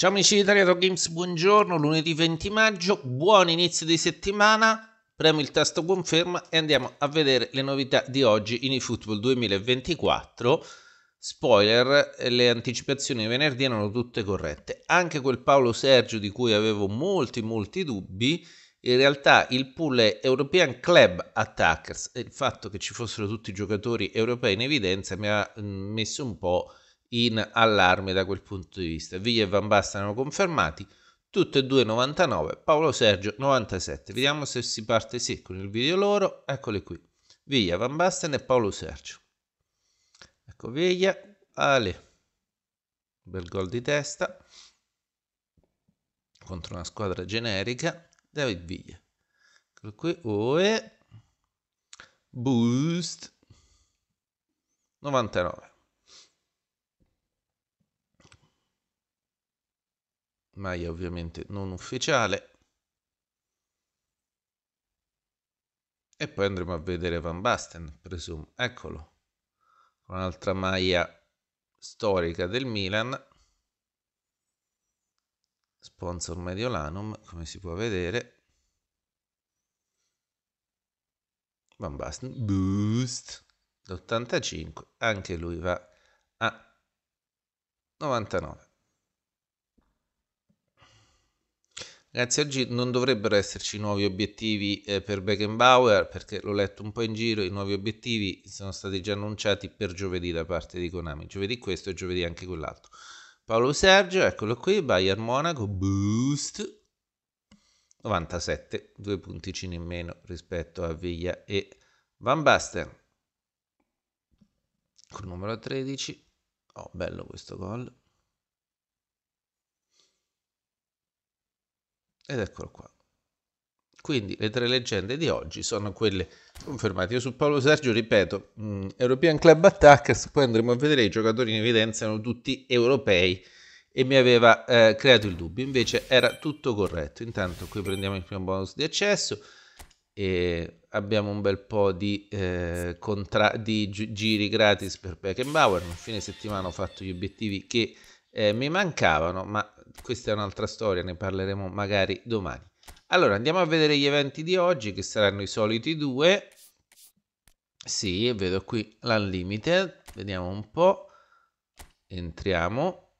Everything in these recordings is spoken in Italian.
Ciao amici di Italia Games, buongiorno, lunedì 20 maggio, buon inizio di settimana, premo il tasto conferma e andiamo a vedere le novità di oggi in eFootball 2024. Spoiler, le anticipazioni di venerdì erano tutte corrette, anche quel Paolo Sergio di cui avevo molti molti dubbi, in realtà il pool è European Club Attackers e il fatto che ci fossero tutti i giocatori europei in evidenza mi ha mm, messo un po' in allarme da quel punto di vista. Viglia e Van Basten hanno confermati, tutte e due 99, Paolo Sergio 97. Vediamo se si parte sì con il video loro, eccole qui. Viglia, Van Basten e Paolo Sergio. Ecco Viglia, Ale, bel gol di testa contro una squadra generica, David Viglia. Eccolo qui, Oe, Boost, 99. maglia ovviamente non ufficiale. E poi andremo a vedere Van Basten, presumo. Eccolo, con un'altra maglia storica del Milan, sponsor Mediolanum, come si può vedere. Van Basten, boost, 85, anche lui va a 99. Ragazzi, oggi non dovrebbero esserci nuovi obiettivi eh, per Beckenbauer, perché l'ho letto un po' in giro, i nuovi obiettivi sono stati già annunciati per giovedì da parte di Konami, giovedì questo e giovedì anche quell'altro. Paolo Sergio, eccolo qui, Bayern Monaco, boost, 97, due punticini in meno rispetto a Viglia e Van Basten. Col numero 13, oh bello questo gol. Ed eccolo qua. Quindi le tre leggende di oggi sono quelle confermate. Io su Paolo Sergio ripeto, mh, mm, European Club Attackers, poi andremo a vedere, i giocatori in evidenza erano tutti europei e mi aveva eh, creato il dubbio, invece era tutto corretto. Intanto qui prendiamo il primo bonus di accesso e abbiamo un bel po' di, eh, contra- di gi- giri gratis per Beckenbauer, a fine settimana ho fatto gli obiettivi che eh, mi mancavano, ma questa è un'altra storia, ne parleremo magari domani. Allora, andiamo a vedere gli eventi di oggi, che saranno i soliti due. Sì, vedo qui l'Unlimited, vediamo un po'. Entriamo.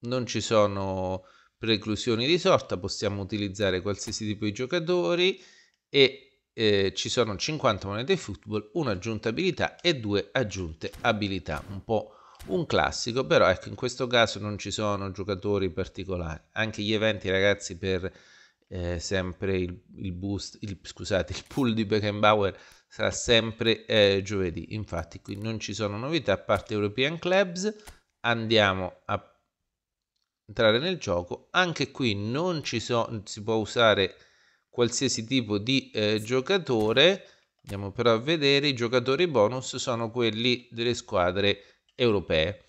Non ci sono preclusioni di sorta, possiamo utilizzare qualsiasi tipo di giocatori e eh, ci sono 50 monete di football, una aggiunta abilità e due aggiunte abilità, un po' un classico, però ecco, in questo caso non ci sono giocatori particolari. Anche gli eventi, ragazzi, per eh, sempre il, il, boost, il, scusate, il pool di Beckenbauer sarà sempre eh, giovedì. Infatti, qui non ci sono novità a parte European Clubs. Andiamo a entrare nel gioco. Anche qui non ci so, si può usare qualsiasi tipo di eh, giocatore. Andiamo però a vedere i giocatori bonus sono quelli delle squadre europee,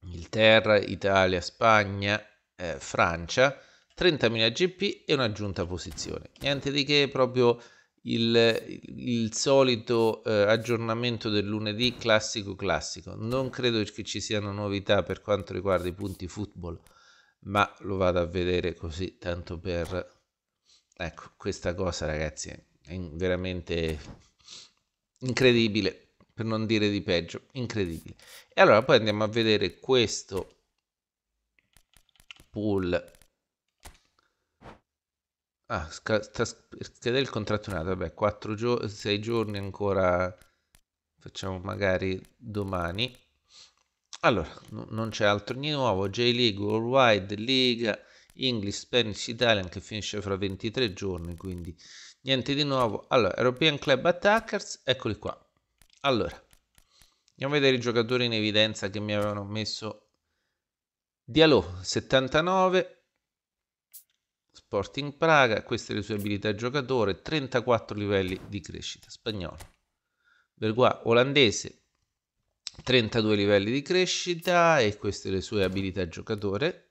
Inghilterra, Italia, Spagna, eh, Francia, 30.000 GP e un'aggiunta posizione. Niente di che, proprio il, il solito eh, aggiornamento del lunedì classico classico. Non credo che ci siano novità per quanto riguarda i punti football, ma lo vado a vedere così, tanto per... Ecco, questa cosa ragazzi è veramente incredibile per non dire di peggio, incredibile. E allora poi andiamo a vedere questo pool. Ah, sta scadere il contrattunato, vabbè, 4 gio 6 giorni ancora, facciamo magari domani. Allora, non c'è altro di nuovo, J-League, Worldwide, Liga, English, Spanish, Italian che finisce fra 23 giorni, quindi niente di nuovo. Allora, European Club Attackers, eccoli qua. Allora, andiamo a vedere i giocatori in evidenza che mi avevano messo. Diallo 79, Sporting Praga, queste le sue abilità giocatore, 34 livelli di crescita, spagnolo. Berguà olandese, 32 livelli di crescita e queste le sue abilità giocatore.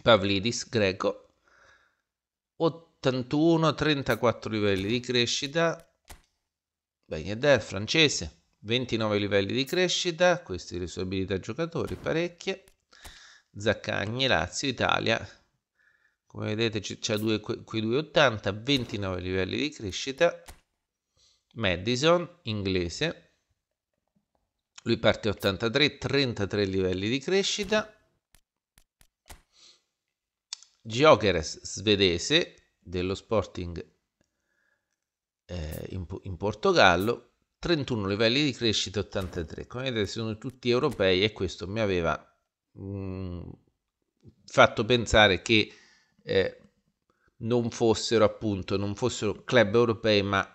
Pavlidis greco, 81, 34 livelli di crescita, Bagnader francese, 29 livelli di crescita, queste le sue abilità giocatori, parecchie. Zaccagni, Lazio, Italia, come vedete c'è due, quei 2,80, 29 livelli di crescita. Madison, inglese, lui parte 83, 33 livelli di crescita. Giocheres, svedese, dello Sporting eh, in, in, Portogallo, 31 livelli di crescita, 83. Come vedete sono tutti europei e questo mi aveva mh, mm, fatto pensare che eh, non fossero appunto, non fossero club europei ma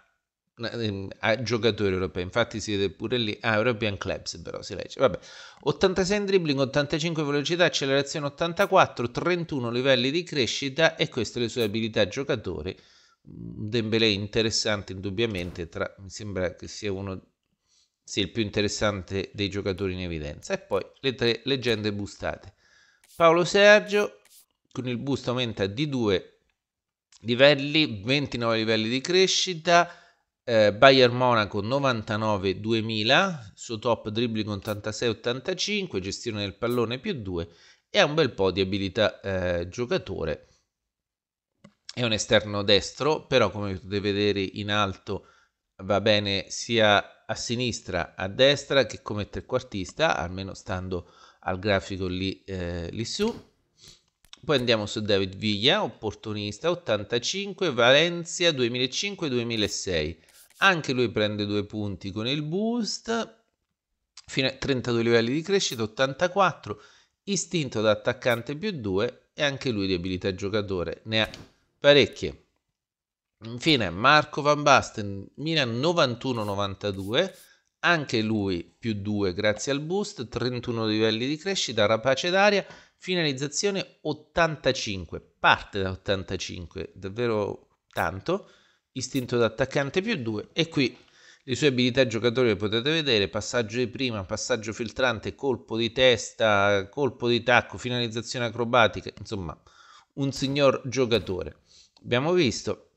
ehm, a giocatori europei. Infatti si vede pure lì, ah, European Clubs però si legge. Vabbè. 86 in dribbling, 85 velocità, accelerazione 84, 31 livelli di crescita e queste le sue abilità giocatore un Dembélé interessante indubbiamente, tra, mi sembra che sia uno sia il più interessante dei giocatori in evidenza. E poi le tre leggende bustate. Paolo Sergio con il boost aumenta di 2 livelli, 29 livelli di crescita, eh, Bayern Monaco 99-2000, suo top dribbling 86-85, gestione del pallone più 2 e ha un bel po' di abilità eh, giocatore è un esterno destro, però come potete vedere in alto va bene sia a sinistra, a destra che come trequartista, almeno stando al grafico lì, eh, lì su. Poi andiamo su David Villa, opportunista, 85, Valencia 2005-2006. Anche lui prende due punti con il boost, fino a 32 livelli di crescita, 84, istinto da attaccante più 2 e anche lui di abilità giocatore. Ne ha parecchie. Infine Marco Van Basten, Milan 91-92, anche lui più 2 grazie al boost, 31 livelli di crescita, rapace d'aria, finalizzazione 85, parte da 85, davvero tanto, istinto d'attaccante più 2 e qui le sue abilità giocatori le potete vedere, passaggio di prima, passaggio filtrante, colpo di testa, colpo di tacco, finalizzazione acrobatica, insomma un signor giocatore abbiamo visto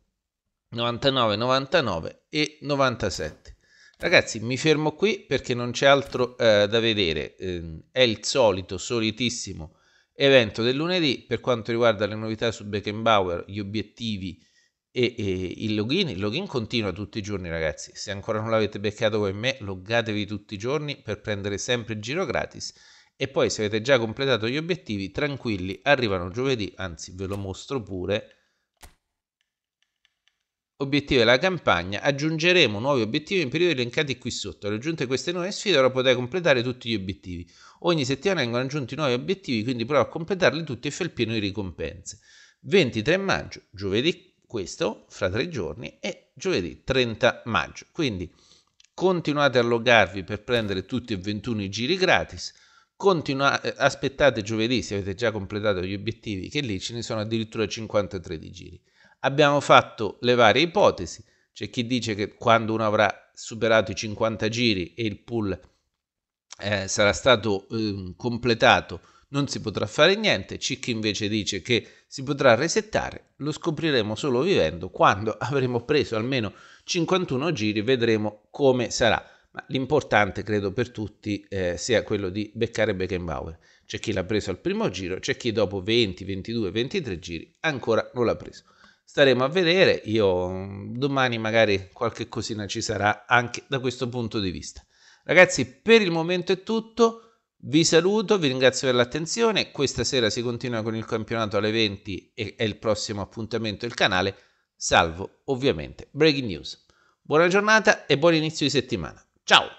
99, 99 e 97. Ragazzi, mi fermo qui perché non c'è altro eh, da vedere. Eh, è il solito, solitissimo evento del lunedì per quanto riguarda le novità su Beckenbauer, gli obiettivi e, e, il login. Il login continua tutti i giorni, ragazzi. Se ancora non l'avete beccato come me, loggatevi tutti i giorni per prendere sempre il giro gratis. E poi se avete già completato gli obiettivi, tranquilli, arrivano giovedì, anzi ve lo mostro pure obiettivi della campagna, aggiungeremo nuovi obiettivi in periodi elencati qui sotto. Raggiunte queste nuove sfide ora potrai completare tutti gli obiettivi. Ogni settimana vengono aggiunti nuovi obiettivi, quindi prova a completarli tutti e fai il pieno di ricompense. 23 maggio, giovedì questo, fra tre giorni, e giovedì 30 maggio. Quindi continuate a logarvi per prendere tutti e 21 i giri gratis. Continuate, eh, aspettate giovedì se avete già completato gli obiettivi, che lì ce ne sono addirittura 53 di giri abbiamo fatto le varie ipotesi. C'è chi dice che quando uno avrà superato i 50 giri e il pool eh, sarà stato eh, completato, non si potrà fare niente. C'è chi invece dice che si potrà resettare. Lo scopriremo solo vivendo. Quando avremo preso almeno 51 giri, vedremo come sarà. Ma l'importante, credo, per tutti eh, sia quello di beccare Beckenbauer. C'è chi l'ha preso al primo giro, c'è chi dopo 20, 22, 23 giri ancora non l'ha preso staremo a vedere. Io domani magari qualche cosina ci sarà anche da questo punto di vista. Ragazzi, per il momento è tutto. Vi saluto, vi ringrazio per l'attenzione. Questa sera si continua con il campionato alle 20 e è il prossimo appuntamento del canale, salvo ovviamente breaking news. Buona giornata e buon inizio di settimana. Ciao!